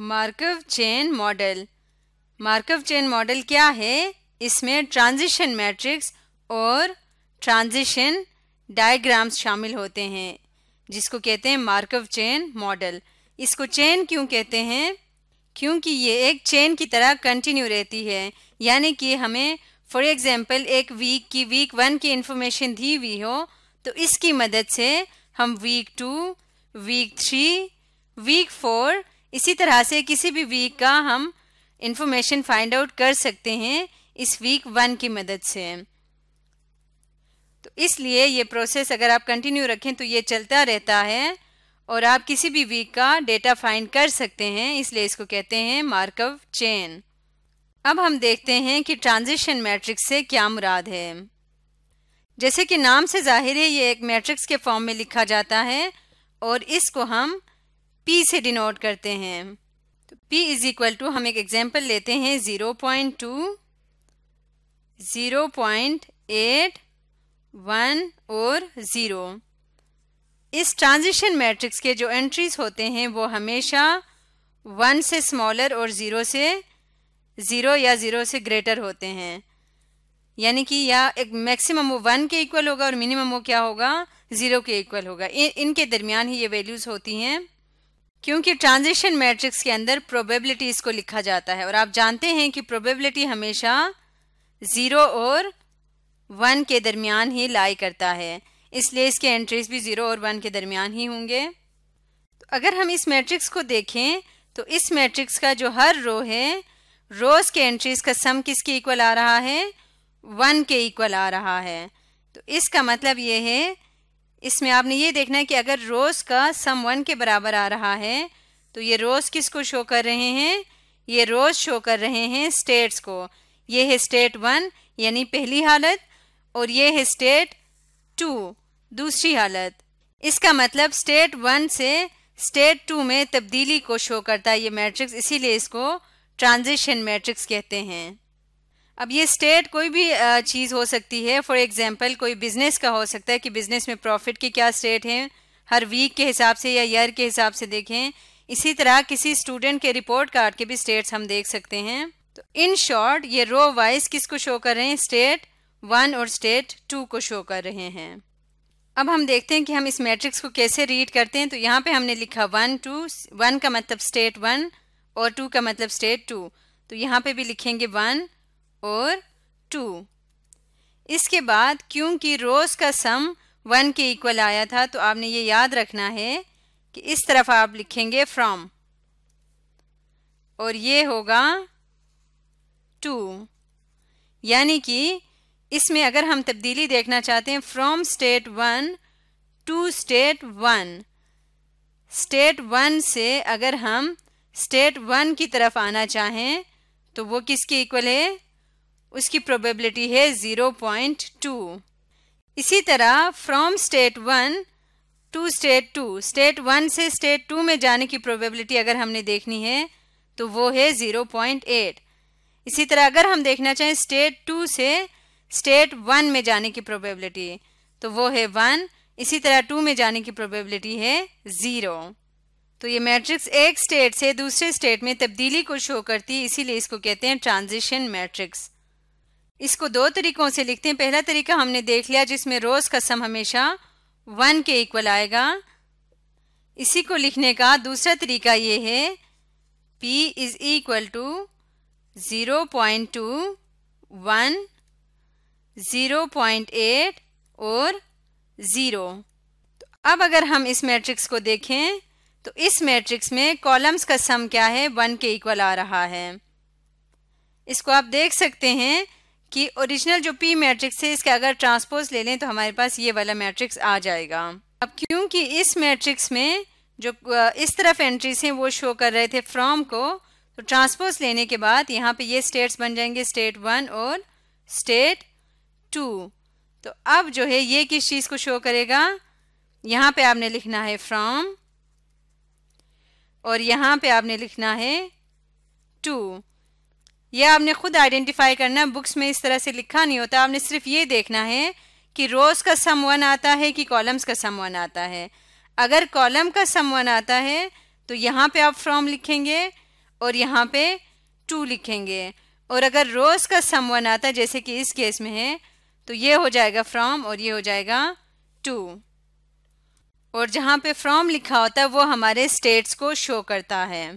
मार्कव chain model Markov chain model क्या है इसमें ट्रांजिशन मैट्रिक्स और ट्रांजिशन डायग्राम्स शामिल होते हैं जिसको कहते हैं मार्कव चेन मॉडल इसको चेन क्यों कहते हैं क्योंकि ये एक चेन की तरह कंटिन्यू रहती है यानी कि हमें फॉर एग्ज़ाम्पल एक वीक की वीक वन की इंफॉर्मेशन दी हुई हो तो इसकी मदद से हम week two week three week four इसी तरह से किसी भी वीक का हम इंफॉर्मेशन फाइंड आउट कर सकते हैं इस वीक वन की मदद से तो इसलिए ये प्रोसेस अगर आप कंटिन्यू रखें तो ये चलता रहता है और आप किसी भी वीक का डेटा फाइंड कर सकते हैं इसलिए इसको कहते हैं मार्कव चेन अब हम देखते हैं कि ट्रांजिशन मैट्रिक्स से क्या मुराद है जैसे कि नाम से जाहिर है ये एक मैट्रिक्स के फॉर्म में लिखा जाता है और इसको हम पी से डिनोट करते हैं तो पी इज इक्वल टू हम एक एग्जाम्पल लेते हैं zero point two zero point eight one और ज़ीरो इस ट्रांजिशन मैट्रिक्स के जो एंट्रीज होते हैं वो हमेशा वन से स्मॉलर और ज़ीरो से ज़ीरो या ज़ीरो से ग्रेटर होते हैं यानी कि या एक मैक्सिमम वो वन के इक्वल होगा और मिनिमम वो क्या होगा ज़ीरो के इक्वल होगा इनके दरमियान ही ये वैल्यूज़ होती हैं क्योंकि ट्रांजिशन मैट्रिक्स के अंदर प्रोबेबिलिटीज को लिखा जाता है और आप जानते हैं कि प्रोबेबिलिटी हमेशा ज़ीरो और वन के दरमियान ही लाई करता है इसलिए इसके एंट्रीज भी ज़ीरो और वन के दरमियान ही होंगे तो अगर हम इस मैट्रिक्स को देखें तो इस मैट्रिक्स का जो हर रो है रोज़ के एंट्रीज का सम किसके इक्वल आ रहा है वन के इक्वल आ रहा है तो इसका मतलब ये है इसमें आपने ये देखना है कि अगर रोज़ का सम वन के बराबर आ रहा है तो ये रोज़ किसको शो कर रहे हैं ये रोज़ शो कर रहे हैं स्टेट्स को ये है स्टेट वन यानी पहली हालत और ये है स्टेट टू दूसरी हालत इसका मतलब स्टेट वन से स्टेट टू में तब्दीली को शो करता है ये मैट्रिक्स इसीलिए इसको ट्रांजिशन मैट्रिक्स कहते हैं अब ये स्टेट कोई भी चीज़ हो सकती है फॉर एग्जांपल कोई बिजनेस का हो सकता है कि बिजनेस में प्रॉफिट की क्या स्टेट है हर वीक के हिसाब से या ईयर के हिसाब से देखें इसी तरह किसी स्टूडेंट के रिपोर्ट कार्ड के भी स्टेट्स हम देख सकते हैं तो इन शॉर्ट ये रो वाइज किसको शो कर रहे हैं स्टेट वन और स्टेट टू को शो कर रहे हैं अब हम देखते हैं कि हम इस मैट्रिक्स को कैसे रीड करते हैं तो यहाँ पे हमने लिखा वन टू वन का मतलब स्टेट वन और टू का मतलब स्टेट टू तो यहाँ पे भी लिखेंगे वन और टू इसके बाद क्योंकि रोज़ का सम वन के इक्वल आया था तो आपने ये याद रखना है कि इस तरफ आप लिखेंगे फ्रॉम और ये होगा टू यानी कि इसमें अगर हम तब्दीली देखना चाहते हैं from state one to state one state one से अगर हम स्टेट वन की तरफ आना चाहें तो वो किसके इक्वल है उसकी प्रोबेबिलिटी है 0.2 इसी तरह from state one to state two state one से स्टेट टू में जाने की प्रोबेबिलिटी अगर हमने देखनी है तो वो है 0.8 इसी तरह अगर हम देखना चाहें स्टेट टू से स्टेट वन में जाने की प्रोबेबिलिटी तो वो है वन इसी तरह टू में जाने की प्रोबेबिलिटी है ज़ीरो तो ये मैट्रिक्स एक स्टेट से दूसरे स्टेट में तब्दीली को शो करती है इसीलिए इसको कहते हैं ट्रांजिशन मैट्रिक्स इसको दो तरीकों से लिखते हैं पहला तरीका हमने देख लिया जिसमें रोज़ का सम हमेशा वन के इक्वल आएगा इसी को लिखने का दूसरा तरीका ये है P is equal to zero point two one zero point eight और ज़ीरो तो अब अगर हम इस मैट्रिक्स को देखें तो इस मैट्रिक्स में कॉलम्स का सम क्या है वन के इक्वल आ रहा है इसको आप देख सकते हैं कि ओरिजिनल जो पी मैट्रिक्स है इसका अगर ट्रांसपोज ले लें तो हमारे पास ये वाला मैट्रिक्स आ जाएगा अब क्योंकि इस मैट्रिक्स में जो इस तरफ एंट्रीज हैं वो शो कर रहे थे फ्रॉम को तो ट्रांसपोज लेने के बाद यहाँ पे ये स्टेट्स बन जाएंगे स्टेट वन और स्टेट टू तो अब जो है ये किस चीज़ को शो करेगा यहाँ पे आपने लिखना है फ्रॉम और यहाँ पे आपने लिखना है टू यह आपने खुद आइडेंटिफाई करना बुक्स में इस तरह से लिखा नहीं होता आपने सिर्फ ये देखना है कि रोज़ का सम वन आता है कि कॉलम्स का सम वन आता है अगर कॉलम का सम वन आता है तो यहाँ पे आप फ्रॉम लिखेंगे और यहाँ पे टू लिखेंगे और अगर रोज़ का सम वन आता है जैसे कि इस केस में है तो ये हो जाएगा फ्रॉम और ये हो जाएगा टू और जहाँ पे फ्रॉम लिखा होता है वो हमारे स्टेट्स को शो करता है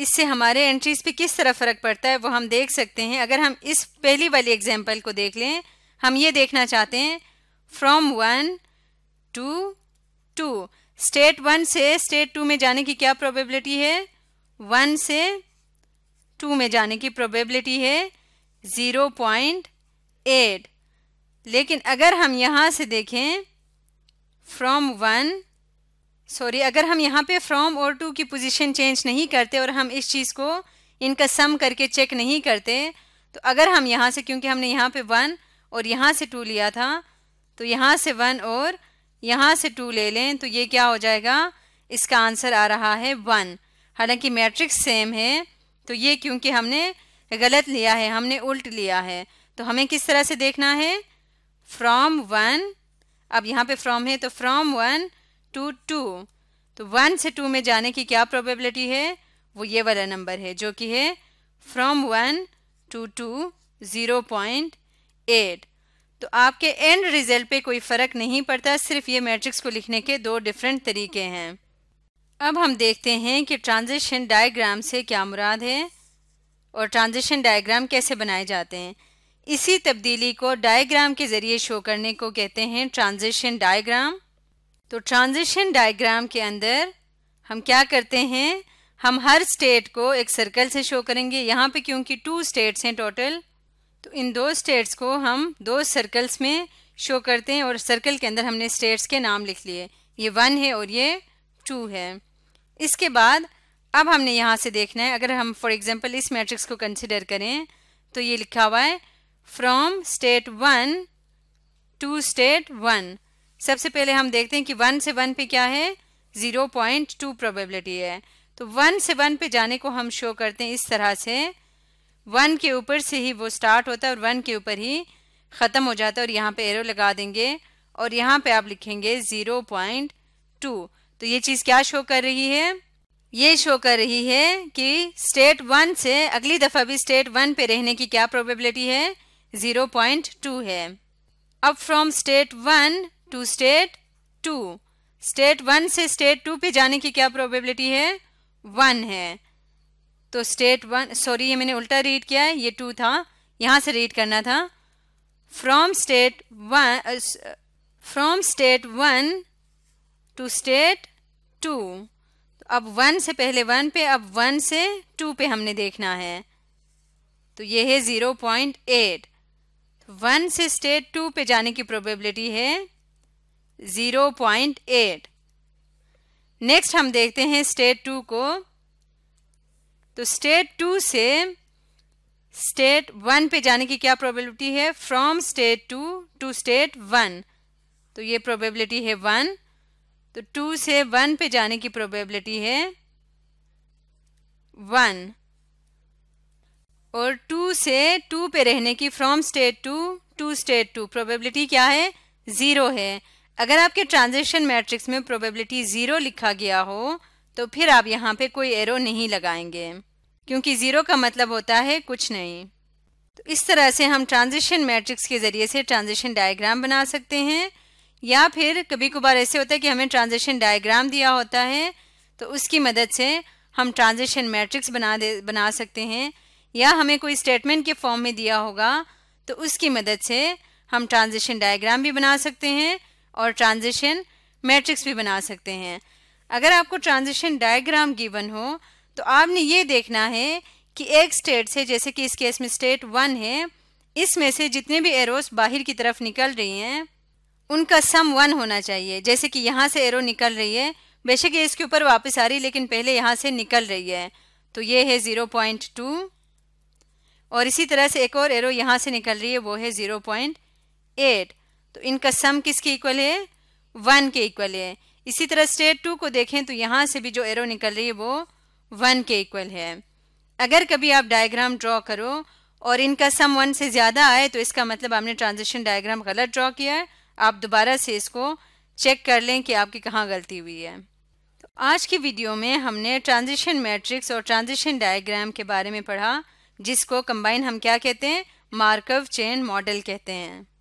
इससे हमारे एंट्रीज पे किस तरह फ़र्क पड़ता है वो हम देख सकते हैं अगर हम इस पहली वाली एग्जाम्पल को देख लें हम ये देखना चाहते हैं from one to to state one से स्टेट टू में जाने की क्या प्रोबेबिलिटी है वन से टू में जाने की प्रोबेबिलिटी है ज़ीरो पॉइंट एट लेकिन अगर हम यहाँ से देखें फ्रॉम वन सॉरी अगर हम यहाँ पे फ्रॉम और टू की पोजीशन चेंज नहीं करते और हम इस चीज़ को इनका सम करके चेक नहीं करते तो अगर हम यहाँ से क्योंकि हमने यहाँ पे वन और यहाँ से टू लिया था तो यहाँ से वन और यहाँ से टू ले लें तो ये क्या हो जाएगा इसका आंसर आ रहा है वन हालांकि मैट्रिक्स सेम है तो ये क्योंकि हमने गलत लिया है हमने उल्ट लिया है तो हमें किस तरह से देखना है फ्रॉम वन अब यहाँ पे फ्रॉम है तो फ्रॉम वन टू टू तो वन से टू में जाने की क्या प्रोबेबिलिटी है वो ये वाला नंबर है जो कि है from one to two zero point eight तो आपके एंड रिजल्ट पे कोई फ़र्क नहीं पड़ता सिर्फ ये मैट्रिक्स को लिखने के दो डिफरेंट तरीके हैं अब हम देखते हैं कि ट्रांजिशन डायग्राम से क्या मुराद है और ट्रांजिशन डायग्राम कैसे बनाए जाते हैं इसी तब्दीली को डायग्राम के ज़रिए शो करने को कहते हैं ट्रांजिशन डायग्राम तो ट्रांजिशन डायग्राम के अंदर हम क्या करते हैं हम हर स्टेट को एक सर्कल से शो करेंगे यहाँ पे क्योंकि टू स्टेट्स हैं टोटल तो इन दो स्टेट्स को हम दो सर्कल्स में शो करते हैं और सर्कल के अंदर हमने स्टेट्स के नाम लिख लिए ये वन है और ये टू है इसके बाद अब हमने यहाँ से देखना है अगर हम फॉर एग्जांपल इस मैट्रिक्स को कंसिडर करें तो ये लिखा हुआ है from state one to state one सबसे पहले हम देखते हैं कि वन से वन पे क्या है ज़ीरो पॉइंट टू प्रोबेबिलिटी है तो वन से वन पे जाने को हम शो करते हैं इस तरह से वन के ऊपर से ही वो स्टार्ट होता है और वन के ऊपर ही ख़त्म हो जाता है और यहाँ पे एरो लगा देंगे और यहाँ पे आप लिखेंगे ज़ीरो पॉइंट टू तो ये चीज़ क्या शो कर रही है ये शो कर रही है कि स्टेट वन से अगली दफ़ा भी स्टेट वन पे रहने की क्या प्रोबेबिलिटी है ज़ीरो पॉइंट टू है अब from state one to state two state one से स्टेट टू पे जाने की क्या प्रोबेबिलिटी है वन है तो स्टेट वन सॉरी ये मैंने उल्टा रीड किया है ये टू था यहाँ से रीड करना था from state one from state one to state two अब वन से पहले वन पे अब वन से टू पे हमने देखना है तो ये है ज़ीरो पॉइंट एट वन से स्टेट टू पे जाने की प्रोबेबिलिटी है ज़ीरो पॉइंट एट नेक्स्ट हम देखते हैं स्टेट टू को तो स्टेट टू से स्टेट वन पे जाने की क्या प्रोबेबिलिटी है from state two to state one तो ये प्रोबेबिलिटी है वन तो टू से वन पे जाने की प्रोबेबिलिटी है वन और टू से टू पे रहने की from state two to state two probability क्या है ज़ीरो है अगर आपके ट्रांजेक्शन मैट्रिक्स में प्रोबेबिलिटी ज़ीरो लिखा गया हो तो फिर आप यहाँ पे कोई एरो नहीं लगाएंगे क्योंकि ज़ीरो का मतलब होता है कुछ नहीं तो इस तरह से हम ट्रांजिशन मैट्रिक्स के ज़रिए से ट्रांजिशन डायग्राम बना सकते हैं या फिर कभी कभार ऐसे होता है कि हमें ट्रांजिशन डायग्राम दिया होता है तो उसकी मदद से हम ट्रांजिशन मैट्रिक्स बना दे बना सकते हैं या हमें कोई स्टेटमेंट के फॉर्म में दिया होगा तो उसकी मदद से हम ट्रांजिशन डायग्राम भी बना सकते हैं और ट्रांजिशन मैट्रिक्स भी बना सकते हैं अगर आपको ट्रांजिशन डायग्राम गिवन हो तो आपने ये देखना है कि एक स्टेट से जैसे कि इस केस में स्टेट वन है इसमें से जितने भी एरोस बाहर की तरफ निकल रही हैं उनका सम वन होना चाहिए जैसे कि यहाँ से एरो निकल रही है बेशक ये इसके ऊपर वापस आ रही है लेकिन पहले यहाँ से निकल रही है तो ये है ज़ीरो पॉइंट टू और इसी तरह से एक और एरो यहाँ से निकल रही है वो है ज़ीरो पॉइंट एट तो इनका सम किसके इक्वल है वन के इक्वल है इसी तरह स्टेट टू को देखें तो यहाँ से भी जो एरो निकल रही है वो वन के इक्वल है अगर कभी आप डायग्राम ड्रॉ करो और इनका सम वन से ज़्यादा आए तो इसका मतलब आपने ट्रांजेक्शन डायग्राम गलत ड्रॉ किया है आप दोबारा से इसको चेक कर लें कि आपकी कहाँ गलती हुई है तो आज की वीडियो में हमने ट्रांजिशन मैट्रिक्स और ट्रांजिशन डायग्राम के बारे में पढ़ा जिसको कंबाइन हम क्या कहते हैं मार्कव चेन मॉडल कहते हैं